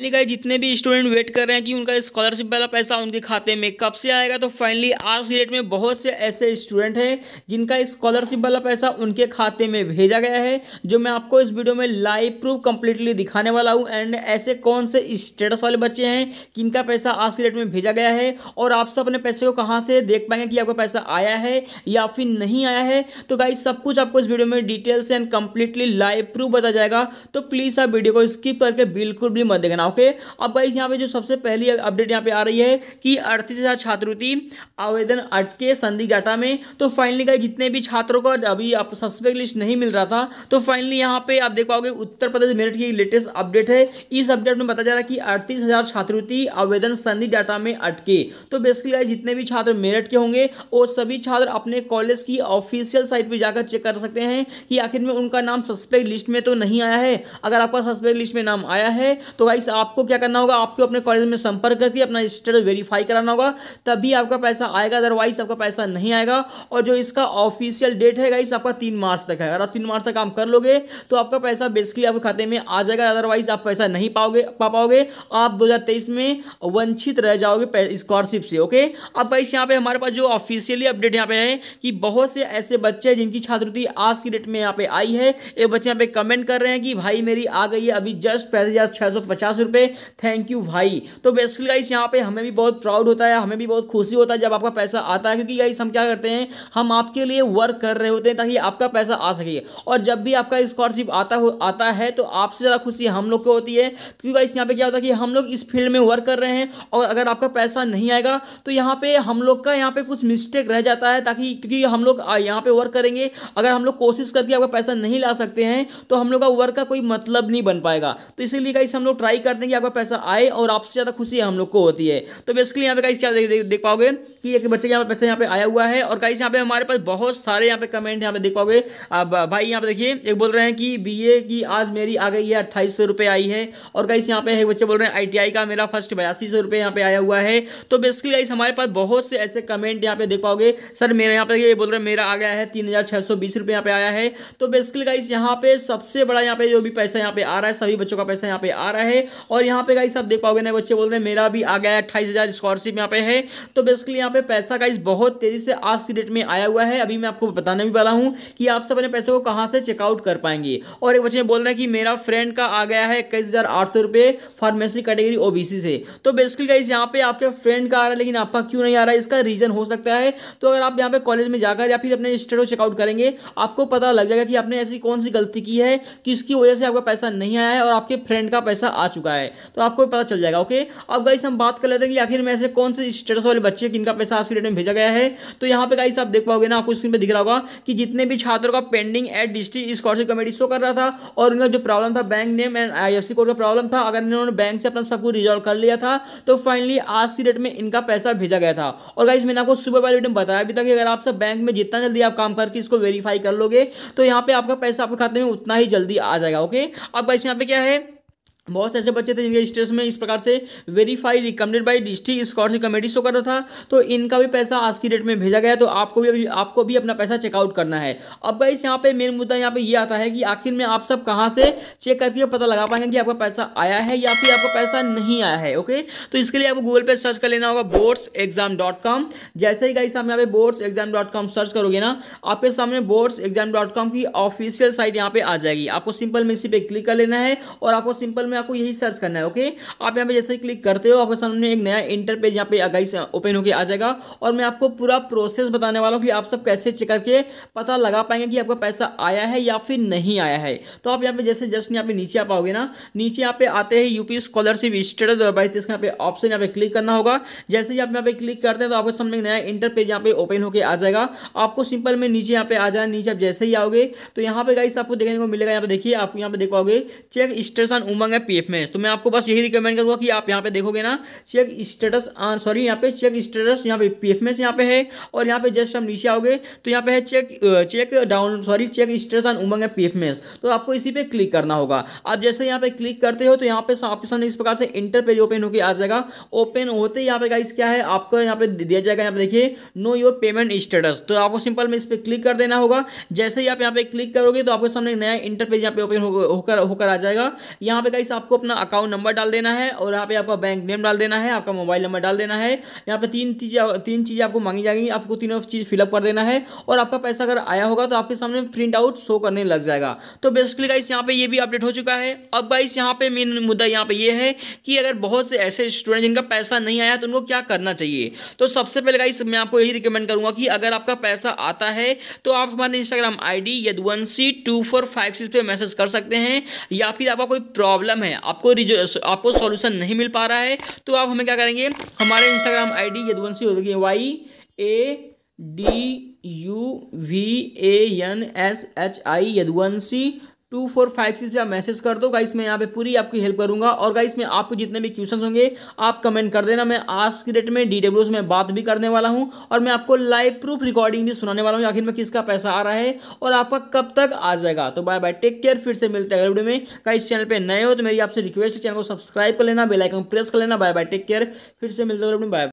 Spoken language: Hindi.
फाइनली गाइज जितने भी स्टूडेंट वेट कर रहे हैं कि उनका स्कॉलरशिप वाला पैसा उनके खाते में कब से आएगा तो फाइनली आज की डेट में बहुत से ऐसे स्टूडेंट हैं जिनका स्कॉलरशिप वाला पैसा उनके खाते में भेजा गया है जो मैं आपको इस वीडियो में लाइव प्रूफ कंप्लीटली दिखाने वाला हूँ एंड ऐसे कौन से स्टेटस वाले बच्चे हैं जिनका पैसा आज की डेट में भेजा गया है और आप सब अपने पैसे को कहाँ से देख पाएंगे कि आपका पैसा आया है या फिर नहीं आया है तो गाइज सब कुछ आपको इस वीडियो में details and completely live proof बताया जाएगा तो प्लीज़ आप वीडियो को स्किप करके बिल्कुल भी मत देखना ओके अब गाइज यहाँ पे जो सबसे पहली अपडेट यहाँ पे आ रही है कि अड़तीस हज़ार छात्रवृत्ति आवेदन अटके संधि डाटा में तो फाइनली गाइज जितने भी छात्रों को अभी आप सस्पेक्ट लिस्ट नहीं मिल रहा था तो फाइनली यहाँ पे आप देख पाओगे उत्तर प्रदेश मेरिट की लेटेस्ट अपडेट है इस अपडेट में बताया जा रहा है कि अड़तीस हज़ार छात्रवृत्ति आवेदन संधि डाटा में अटके तो बेसिकली गाइज जितने भी छात्र मेरिट के होंगे वो सभी छात्र अपने कॉलेज की ऑफिशियल साइट पर जाकर चेक कर सकते हैं कि आखिर में उनका नाम सस्पेक्ट लिस्ट में तो नहीं आया है अगर आपका सस्पेक्ट लिस्ट में नाम आया है तो गाइस आपको क्या करना होगा आपको अपने कॉलेज में संपर्क करके अपना स्टेटस वेरीफाई कराना होगा तभी आपका पैसा आएगा अदरवाइज आपका पैसा नहीं आएगा और जो इसका ऑफिशियल डेट है गाइस आपका तीन मार्च तक है अगर आप तीन मार्च तक काम कर लोगे तो आपका पैसा बेसिकली आपके खाते में आ जाएगा अदरवाइज आप पैसा नहीं पाओगे पा पाओगे आप दो में वंचित रह जाओगे स्कॉलरशिप से ओके अब गाइस यहाँ पे हमारे पास जो ऑफिशियली अपडेट यहाँ पे है कि बहुत से ऐसे बच्चे जिनकी छात्रवृत्ति आज की डेट में यहाँ पे आई है ये बच्चे यहाँ पे कमेंट कर रहे हैं कि भाई मेरी आ गई है अभी जस्ट पैंतीस रुपये थैंक यू भाई तो बेसिकली गाइस यहाँ पे हमें भी बहुत प्राउड होता है हमें भी बहुत खुशी होता है जब आपका पैसा आता है क्योंकि गाइस हम क्या करते हैं हम आपके लिए वर्क कर रहे होते हैं ताकि आपका पैसा आ सके और जब भी आपका स्कॉलरशिप आता आता है तो आपसे ज़्यादा खुशी हम लोग को होती है क्योंकि गाइस यहाँ पे क्या होता है कि हम लोग इस फील्ड में वर्क कर रहे हैं और अगर आपका पैसा नहीं आएगा तो यहाँ पे हम लोग का यहाँ पे कुछ मिस्टेक रह जाता है ताकि क्योंकि हम लोग यहाँ पे वर्क करेंगे अगर हम लोग कोशिश करके आपका पैसा नहीं ला सकते हैं तो हम लोग का वर्क का कोई मतलब नहीं बन पाएगा तो इसीलिए गाइस हम लोग ट्राई करते हैं कि आपका पैसा आए और आपसे ज़्यादा खुशी हम लोग को होती है तो बेसिकली यहाँ पे कहीं क्या देख, पाओगे कि एक बच्चे के यहाँ पे पैसा यहाँ पे आया हुआ है और कहीं यहाँ पे हमारे पास बहुत सारे यहाँ पे कमेंट यहाँ पे देख पाओगे अब भाई यहाँ पे देखिए एक बोल रहे हैं कि बी की आज मेरी आ गई है अट्ठाईस आई है और कहीं यहाँ पे एक बच्चे बोल रहे हैं आई का मेरा फर्स्ट बयासी सौ पे आया हुआ है तो बेसिकली कहीं हमारे पास बहुत से ऐसे कमेंट यहाँ पे देख पाओगे सर मेरे यहाँ पे ये बोल रहे हैं मेरा आ गया है तीन हज़ार छः पे आया है तो बेसिकली कहीं यहाँ पे सबसे बड़ा यहाँ पे जो भी पैसा यहाँ पे आ रहा है सभी बच्चों का पैसा यहाँ पे आ रहा है और यहाँ पे गाइस आप देख पाओगे नए बच्चे बोल रहे हैं मेरा भी आ गया अट्ठाईस हज़ार स्कॉलरशिप यहाँ पे है तो बेसिकली यहाँ पे पैसा गाइस बहुत तेज़ी से आज की डेट में आया हुआ है अभी मैं आपको बताने भी वाला हूँ कि आप सब अपने पैसे को कहाँ से चेकआउट कर पाएंगे और एक बच्चे बोल रहे हैं कि मेरा फ्रेंड का आ गया है इक्कीस हज़ार आठ सौ रुपये फार्मेसी कैटेगरी ओ से तो बेसिकली गाइस यहाँ पे आपके फ्रेंड का आ रहा है लेकिन आपका क्यों नहीं आ रहा है इसका रीज़न हो सकता है तो अगर आप यहाँ पे कॉलेज में जाकर या फिर अपने स्टेट को चेकआउट करेंगे आपको पता लग जाएगा कि आपने ऐसी कौन सी गलती की है कि उसकी वजह से आपका पैसा नहीं आया है और आपके फ्रेंड का पैसा आ चुका है चुका है तो आपको पता चल जाएगा ओके अब गाइस हम बात कर लेते हैं कि आखिर में ऐसे कौन से स्टेटस वाले बच्चे हैं जिनका पैसा आज के डेट में भेजा गया है तो यहाँ पे गाइस आप देख पाओगे ना आपको स्क्रीन पर दिख रहा होगा कि जितने भी छात्रों का pending at district scholarship committee show कर रहा था और उनका जो प्रॉब्लम था bank name and I code का प्रॉब्लम था अगर इन्होंने बैंक से अपना सब कुछ रिजॉल्व कर लिया था तो फाइनली आज की डेट में इनका पैसा भेजा गया था और गाइस मैंने आपको सुबह वाले डेट में बताया भी था कि अगर आप सब बैंक में जितना जल्दी आप काम करके इसको वेरीफाई कर लोगे तो यहाँ पे आपका पैसा आपके खाते में उतना ही जल्दी आ जाएगा ओके अब गाइस यहाँ पे क्या है बहुत से ऐसे बच्चे थे जिनके स्टेटस में इस प्रकार से verify recommended by district scholarship committee show कर रहा था तो इनका भी पैसा आज की डेट में भेजा गया तो आपको भी अभी आपको भी अपना पैसा चेकआउट करना है अब इस यहाँ पे मेन मुद्दा यहाँ पे ये यह आता है कि आखिर में आप सब कहाँ से चेक करके पता लगा पाएंगे कि आपका पैसा आया है या फिर आपका पैसा नहीं आया है ओके तो इसके लिए आपको गूगल पर सर्च कर लेना होगा बोर्ड्स एग्जाम डॉट कॉम जैसे ही गाइस आप यहाँ पे boards exam dot com search करोगे ना आपके सामने बोर्ड्स एग्जाम डॉट कॉम की ऑफिशियल साइट यहाँ पे आ जाएगी आपको सिंपल में इसी पे क्लिक कर लेना है और आपको सिंपल में आपको यही सर्च करना है ओके आप यहाँ पे जैसे ही क्लिक करते हो आपके सामने एक नया इंटर पेज यहाँ पे अगाइस ओपन होकर आ जाएगा और मैं आपको पूरा प्रोसेस बताने वाला हूँ कि आप सब कैसे चेक करके पता लगा पाएंगे कि आपका पैसा आया है या फिर नहीं आया है तो आप यहाँ पे जैसे जस्ट यहाँ पे नीचे आ पाओगे ना नीचे यहाँ पे आते हैं यूपी स्कॉलरशिप स्टेट दो हज़ार इसका यहाँ पे ऑप्शन यहाँ पे क्लिक करना होगा जैसे ही आप यहाँ पे क्लिक करते हैं तो आपके सामने नया इंटर पेज यहाँ पे ओपन होकर आ जाएगा आपको सिंपल में नीचे यहाँ पे आ जाए नीचे आप जैसे ही आओगे तो यहाँ पे गाइस आपको देखने को मिलेगा यहाँ पे देखिए आप यहाँ पे देख पाओगे चेक स्टेशन उमंग है पी में तो मैं आपको बस यही रिकमेंड करूंगा कि आप यहाँ पे देखोगे ना चेक स्टेटस सॉरी यहाँ पे चेक स्टेटस यहाँ पे पी में से यहाँ पे है और यहाँ पे जस्ट हम नीचे आओगे तो यहाँ पे है check check down sorry check status on Umang P F में तो आपको इसी पे क्लिक करना होगा आप जैसे यहाँ पे क्लिक करते हो तो यहाँ पे आपके सामने इस प्रकार से इंटर पेज ओपन होकर आ जाएगा ओपन होते यहाँ पे गाइस क्या है आपको यहाँ पे दिया जाएगा यहाँ पे देखिए नो योर पेमेंट स्टेटस तो आपको सिंपल में इस पर क्लिक कर देना होगा जैसे ही आप यहाँ पे क्लिक करोगे तो आपके सामने नया इंटर पेज यहाँ पे ओपन होकर होकर आ जाएगा यहाँ पे गाइस गाइस आपको अपना अकाउंट नंबर डाल देना है और यहाँ पे आपका बैंक नेम डाल देना है आपका मोबाइल नंबर डाल देना है यहाँ पे तीन चीज़ तीन चीज़ें आपको मांगी जाएंगी आपको तीनों चीज़ फिलअप कर देना है और आपका पैसा अगर आया होगा तो आपके सामने प्रिंट आउट शो करने लग जाएगा तो बेसिकली गाइस यहाँ पे ये भी अपडेट हो चुका है अब गाइस यहाँ पे मेन मुद्दा यहाँ पे ये है कि अगर बहुत से ऐसे स्टूडेंट जिनका पैसा नहीं आया तो उनको क्या करना चाहिए तो सबसे पहले गाइस मैं आपको यही रिकमेंड करूँगा कि अगर आपका पैसा आता है तो आप हमारे Instagram I D Yadvanshi two four five six पर मैसेज कर सकते हैं या फिर आपका कोई प्रॉब्लम प्रॉब्लम है आपको आपको सॉल्यूशन नहीं मिल पा रहा है तो आप हमें क्या करेंगे हमारे इंस्टाग्राम आई डी यदुवंशी होगी Y A D U V A N S H I Yaduvanshi two four five six या मैसेज कर दो गाइस मैं यहाँ पे पूरी आपकी हेल्प करूंगा और गाइस मैं आपको जितने भी क्वेश्चन होंगे आप कमेंट कर देना मैं आज की डेट में डी डब्ल्यू में बात भी करने वाला हूँ और मैं आपको लाइव प्रूफ रिकॉर्डिंग भी सुनाने वाला हूँ आखिर में किसका पैसा आ रहा है और आपका कब तक आ जाएगा तो बाय बाय टेक केयर फिर से मिलते हैं वीडियो में गाइस चैनल पर नए हो तो मेरी आपसे रिक्वेस्ट है चैनल को सब्सक्राइब कर लेना बेलाइकन प्रेस कर लेना बाय बाय टेक केयर फिर से मिलते हैं बाय